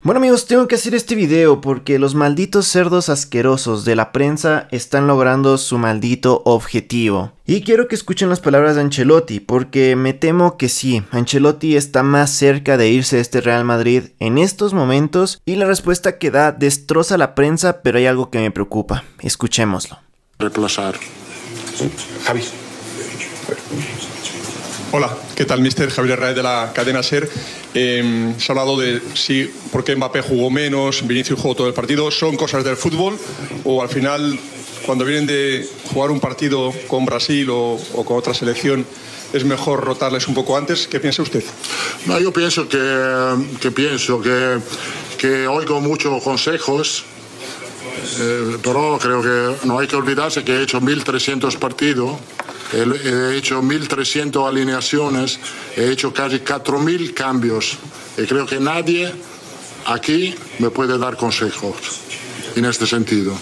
Bueno amigos, tengo que hacer este video porque los malditos cerdos asquerosos de la prensa están logrando su maldito objetivo. Y quiero que escuchen las palabras de Ancelotti, porque me temo que sí, Ancelotti está más cerca de irse de este Real Madrid en estos momentos y la respuesta que da destroza la prensa, pero hay algo que me preocupa. Escuchémoslo. Reemplazar. Javi. Hola, ¿qué tal, mister? Javier Reyes de la cadena SER. Em, se ha hablado de si, por qué Mbappé jugó menos, Vinicius jugó todo el partido. ¿Son cosas del fútbol o al final, cuando vienen de jugar un partido con Brasil o, con otra selección, es mejor rotarles un poco antes. ¿Qué piensa usted? No, yo pienso que, pienso que, oigo muchos consejos, eh, pero creo que no hay que olvidarse que he hecho 1.300 partidos He hecho 1.300 alineaciones, he hecho casi 4.000 cambios y creo que nadie aquí me puede dar consejos en este sentido.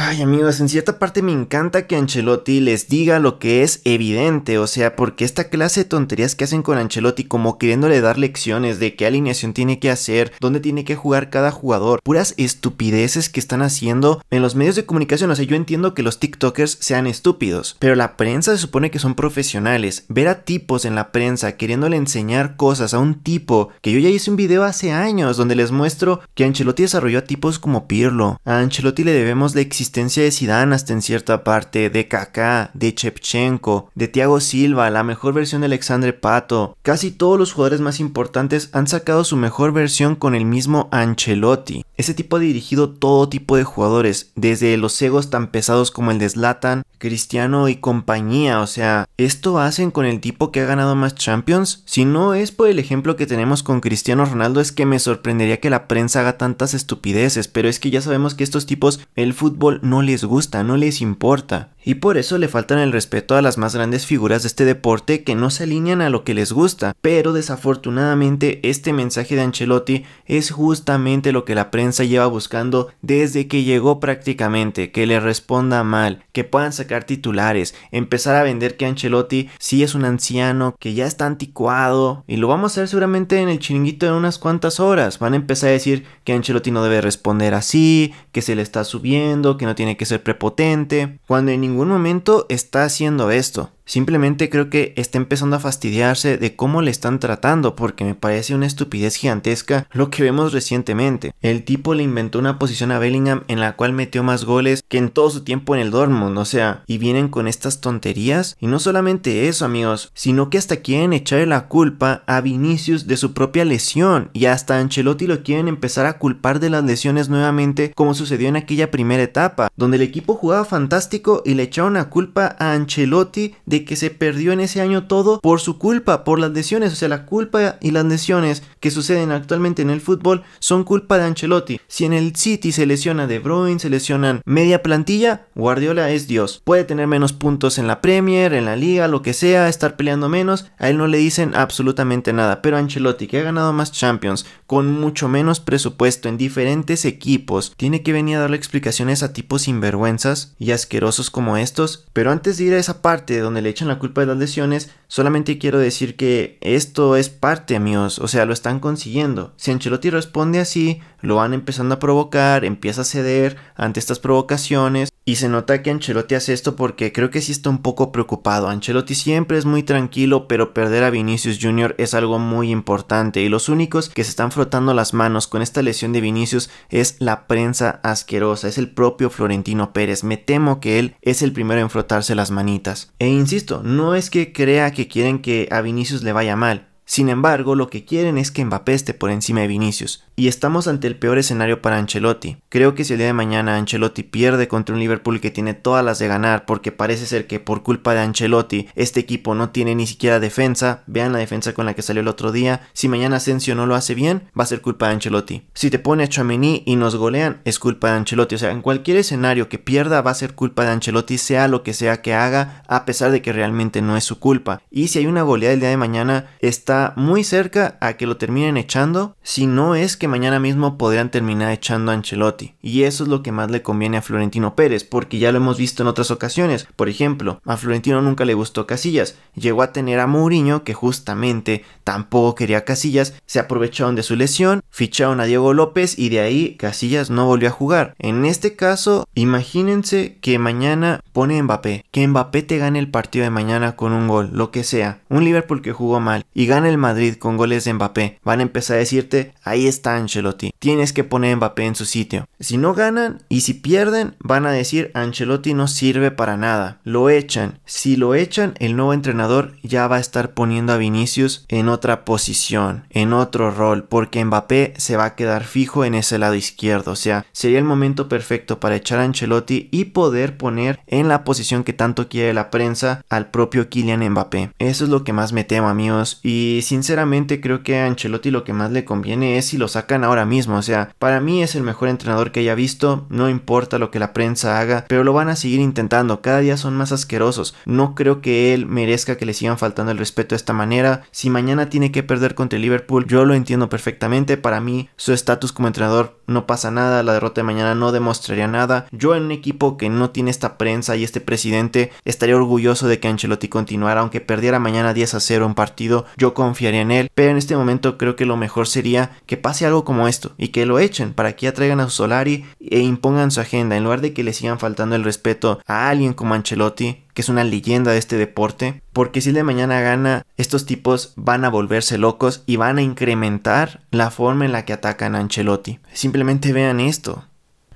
Ay amigos, en cierta parte me encanta que Ancelotti les diga lo que es evidente, o sea, porque esta clase de tonterías que hacen con Ancelotti como queriéndole dar lecciones de qué alineación tiene que hacer, dónde tiene que jugar cada jugador, puras estupideces que están haciendo en los medios de comunicación, o sea, yo entiendo que los TikTokers sean estúpidos, pero la prensa se supone que son profesionales, ver a tipos en la prensa queriéndole enseñar cosas a un tipo, que yo ya hice un video hace años donde les muestro que Ancelotti desarrolló a tipos como Pirlo, a Ancelotti le debemos de existir de Zidane hasta en cierta parte, de Kaká, de Chepchenko, de Thiago Silva, la mejor versión de Alexandre Pato. Casi todos los jugadores más importantes han sacado su mejor versión con el mismo Ancelotti. Ese tipo ha dirigido todo tipo de jugadores, desde los egos tan pesados como el de Zlatan, Cristiano y compañía, o sea, esto hacen con el tipo que ha ganado más Champions. Si no es por el ejemplo que tenemos con Cristiano Ronaldo, es que me sorprendería que la prensa haga tantas estupideces, pero es que ya sabemos que estos tipos el fútbol no les gusta, no les importa. Y por eso le faltan el respeto a las más grandes figuras de este deporte que no se alinean a lo que les gusta. Pero desafortunadamente este mensaje de Ancelotti es justamente lo que la prensa lleva buscando desde que llegó prácticamente, que le responda mal, que puedan sacar titulares, empezar a vender que Ancelotti sí es un anciano, que ya está anticuado y lo vamos a ver seguramente en el chiringuito en unas cuantas horas. Van a empezar a decir que Ancelotti no debe responder así, que se le está subiendo, que no tiene que ser prepotente, cuando en ningún momento está haciendo esto. Simplemente creo que está empezando a fastidiarse de cómo le están tratando porque me parece una estupidez gigantesca lo que vemos recientemente. El tipo le inventó una posición a Bellingham en la cual metió más goles que en todo su tiempo en el Dortmund, o sea, y vienen con estas tonterías. Y no solamente eso, amigos, sino que hasta quieren echarle la culpa a Vinicius de su propia lesión y hasta Ancelotti lo quieren empezar a culpar de las lesiones nuevamente como sucedió en aquella primera etapa, donde el equipo jugaba fantástico y le echaron la culpa a Ancelotti de que se perdió en ese año todo por su culpa, por las lesiones. O sea, la culpa y las lesiones que suceden actualmente en el fútbol son culpa de Ancelotti. Si en el City se lesiona De Bruyne, se lesionan media plantilla, Guardiola es Dios. Puede tener menos puntos en la Premier, en la Liga, lo que sea, estar peleando menos. A él no le dicen absolutamente nada. Pero Ancelotti, que ha ganado más Champions, con mucho menos presupuesto en diferentes equipos, tiene que venir a darle explicaciones a tipos sinvergüenzas y asquerosos como estos. Pero antes de ir a esa parte donde le le echan la culpa de las lesiones, solamente quiero decir que esto es parte, amigos, o sea, lo están consiguiendo. Si Ancelotti responde así, lo van empezando a provocar, empieza a ceder ante estas provocaciones y se nota que Ancelotti hace esto porque creo que sí está un poco preocupado. Ancelotti siempre es muy tranquilo, pero perder a Vinicius Jr. es algo muy importante y los únicos que se están frotando las manos con esta lesión de Vinicius es la prensa asquerosa, es el propio Florentino Pérez. Me temo que él es el primero en frotarse las manitas. E insisto, no es que crea que quieren que a Vinicius le vaya mal, sin embargo, lo que quieren es que Mbappé esté por encima de Vinicius, y estamos ante el peor escenario para Ancelotti. Creo que si el día de mañana Ancelotti pierde contra un Liverpool que tiene todas las de ganar, porque parece ser que por culpa de Ancelotti este equipo no tiene ni siquiera defensa, vean la defensa con la que salió el otro día, si mañana Asensio no lo hace bien, va a ser culpa de Ancelotti. Si te pone a Chamení y nos golean, es culpa de Ancelotti, o sea, en cualquier escenario que pierda va a ser culpa de Ancelotti, sea lo que sea que haga, a pesar de que realmente no es su culpa. Y si hay una goleada el día de mañana, está muy cerca a que lo terminen echando, si no es que mañana mismo podrían terminar echando a Ancelotti. Y eso es lo que más le conviene a Florentino Pérez, porque ya lo hemos visto en otras ocasiones. Por ejemplo, a Florentino nunca le gustó Casillas, llegó a tener a Mourinho, que justamente tampoco quería Casillas, se aprovecharon de su lesión, ficharon a Diego López y de ahí Casillas no volvió a jugar. En este caso, imagínense que mañana pone Mbappé, que Mbappé te gane el partido de mañana con un gol, lo que sea, un Liverpool que jugó mal y gane el Madrid con goles de Mbappé, van a empezar a decirte, ahí está Ancelotti, tienes que poner a Mbappé en su sitio. Si no ganan y si pierden, van a decir, Ancelotti no sirve para nada, lo echan. Si lo echan, el nuevo entrenador ya va a estar poniendo a Vinicius en otra posición, en otro rol, porque Mbappé se va a quedar fijo en ese lado izquierdo, o sea, sería el momento perfecto para echar a Ancelotti y poder poner en la posición que tanto quiere la prensa al propio Kylian Mbappé. Eso es lo que más me temo, amigos, y y sinceramente creo que a Ancelotti lo que más le conviene es si lo sacan ahora mismo. O sea, para mí es el mejor entrenador que haya visto. No importa lo que la prensa haga, pero lo van a seguir intentando. Cada día son más asquerosos. No creo que él merezca que le sigan faltando el respeto de esta manera. Si mañana tiene que perder contra el Liverpool, yo lo entiendo perfectamente. Para mí, su estatus como entrenador no pasa nada. La derrota de mañana no demostraría nada. Yo en un equipo que no tiene esta prensa y este presidente, estaría orgulloso de que Ancelotti continuara, aunque perdiera mañana 10 a 0 un partido. Yo con confiaría en él, pero en este momento creo que lo mejor sería que pase algo como esto y que lo echen para que atraigan a Solari e impongan su agenda en lugar de que le sigan faltando el respeto a alguien como Ancelotti que es una leyenda de este deporte, porque si de mañana gana, estos tipos van a volverse locos y van a incrementar la forma en la que atacan a Ancelotti. Simplemente vean esto,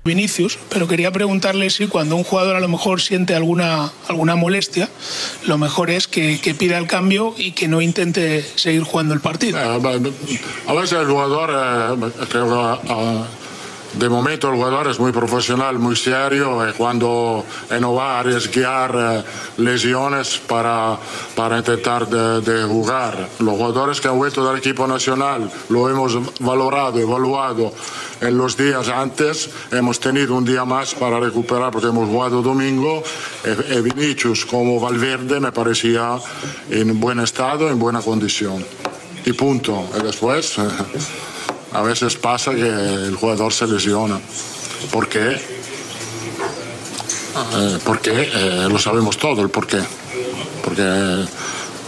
Vinicius, pero quería preguntarle si cuando un jugador a lo mejor siente alguna, alguna molestia, lo mejor es que, pida el cambio y que no intente seguir jugando el partido. Eh, a veces el jugador eh, de momento el jugador es muy profesional, muy serio, y eh, cuando no va a arriesgar eh, lesiones para, para intentar de, jugar. Los jugadores que han vuelto del equipo nacional lo hemos valorado, evaluado en los días antes. Hemos tenido un día más para recuperar porque hemos jugado domingo. Y e, e Vinicius como Valverde me parecía en buen estado, en buena condición. Y punto. Y después... a veces pasa que el jugador se lesiona. ¿Por qué? Eh, porque eh, lo sabemos todo el por qué. Porque,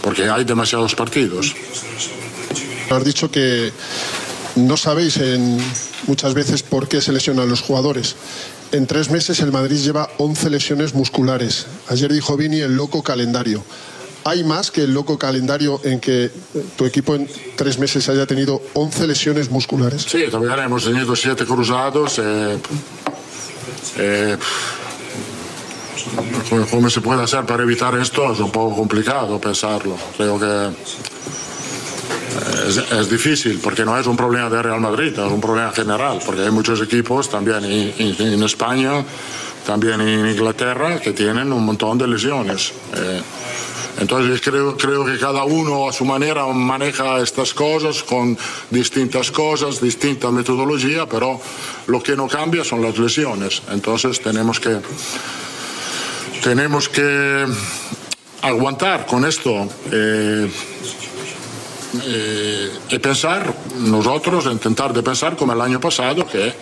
porque hay demasiados partidos. Has dicho que no sabéis en, muchas veces por qué se lesionan los jugadores. En tres meses el Madrid lleva 11 lesiones musculares. Ayer dijo Vini el loco calendario. Hay más que el loco calendario en que eh, tu equipo en tres meses haya tenido 11 lesiones musculares. Sí, todavía hemos tenido siete cruzados. Eh, eh, ¿Cómo se puede hacer para evitar esto? Es un poco complicado pensarlo. Creo que es, difícil porque no es un problema de Real Madrid, es un problema general, porque hay muchos equipos también en, España, también en Inglaterra, que tienen un montón de lesiones. Entonces creo, creo que cada uno a su manera maneja estas cosas con distintas cosas, distinta metodología, pero lo que no cambia son las lesiones. Entonces tenemos que, tenemos que aguantar con esto. Eh, eh, y pensar nosotros, intentar de pensar como el año pasado, que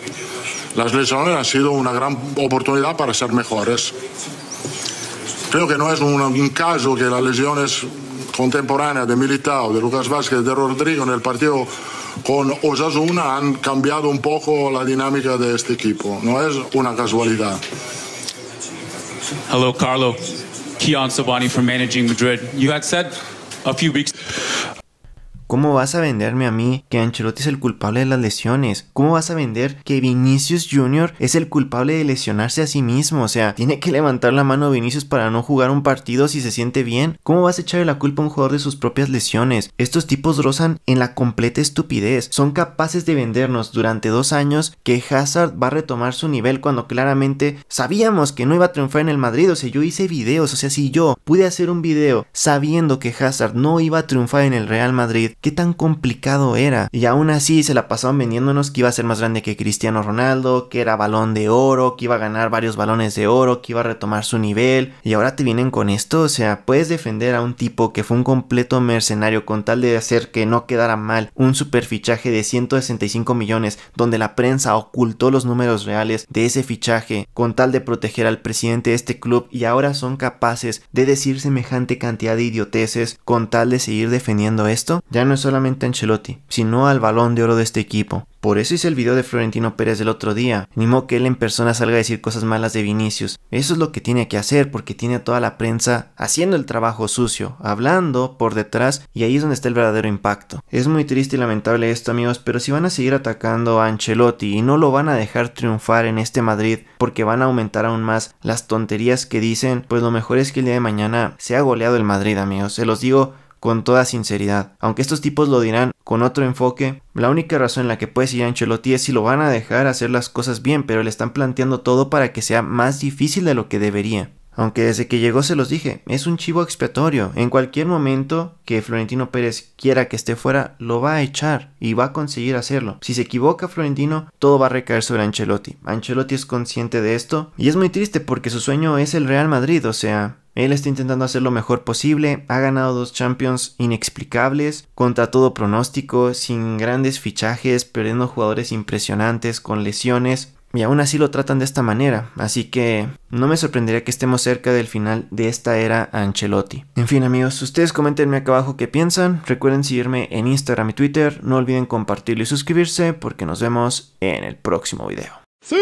las lesiones han sido una gran oportunidad para ser mejores. Creo que no es un, caso que las lesiones contemporáneas de Militao, de Lucas Vázquez, de Rodrigo en el partido con Osasuna han cambiado un poco la dinámica de este equipo. No es una casualidad. Hello, Carlo. from Managing Madrid. You had said a few weeks ¿Cómo vas a venderme a mí que Ancelotti es el culpable de las lesiones? ¿Cómo vas a vender que Vinicius Jr. es el culpable de lesionarse a sí mismo? O sea, tiene que levantar la mano Vinicius para no jugar un partido si se siente bien. ¿Cómo vas a echarle la culpa a un jugador de sus propias lesiones? Estos tipos rozan en la completa estupidez. Son capaces de vendernos durante dos años que Hazard va a retomar su nivel cuando claramente sabíamos que no iba a triunfar en el Madrid. O sea, yo hice videos. O sea, si yo pude hacer un video sabiendo que Hazard no iba a triunfar en el Real Madrid, qué tan complicado era. Y aún así se la pasaban vendiéndonos que iba a ser más grande que Cristiano Ronaldo, que era balón de oro, que iba a ganar varios balones de oro, que iba a retomar su nivel. Y ahora te vienen con esto, o sea, puedes defender a un tipo que fue un completo mercenario con tal de hacer que no quedara mal un superfichaje de 165 millones donde la prensa ocultó los números reales de ese fichaje con tal de proteger al presidente de este club y ahora son capaces de decir semejante cantidad de idioteces con tal de seguir defendiendo esto no es solamente Ancelotti, sino al balón de oro de este equipo. Por eso hice el video de Florentino Pérez del otro día. Ni que él en persona salga a decir cosas malas de Vinicius. Eso es lo que tiene que hacer porque tiene toda la prensa haciendo el trabajo sucio, hablando por detrás y ahí es donde está el verdadero impacto. Es muy triste y lamentable esto amigos, pero si van a seguir atacando a Ancelotti y no lo van a dejar triunfar en este Madrid porque van a aumentar aún más las tonterías que dicen, pues lo mejor es que el día de mañana sea goleado el Madrid amigos. Se los digo con toda sinceridad. Aunque estos tipos lo dirán con otro enfoque, la única razón en la que puede seguir Ancelotti es si lo van a dejar hacer las cosas bien, pero le están planteando todo para que sea más difícil de lo que debería. Aunque desde que llegó se los dije, es un chivo expiatorio. En cualquier momento que Florentino Pérez quiera que esté fuera, lo va a echar y va a conseguir hacerlo. Si se equivoca Florentino, todo va a recaer sobre Ancelotti. Ancelotti es consciente de esto y es muy triste porque su sueño es el Real Madrid, o sea, él está intentando hacer lo mejor posible, ha ganado dos champions inexplicables, contra todo pronóstico, sin grandes fichajes, perdiendo jugadores impresionantes, con lesiones, y aún así lo tratan de esta manera, así que no me sorprendería que estemos cerca del final de esta era Ancelotti. En fin amigos, ustedes comentenme acá abajo qué piensan, recuerden seguirme en Instagram y Twitter, no olviden compartirlo y suscribirse porque nos vemos en el próximo video. ¡Sí!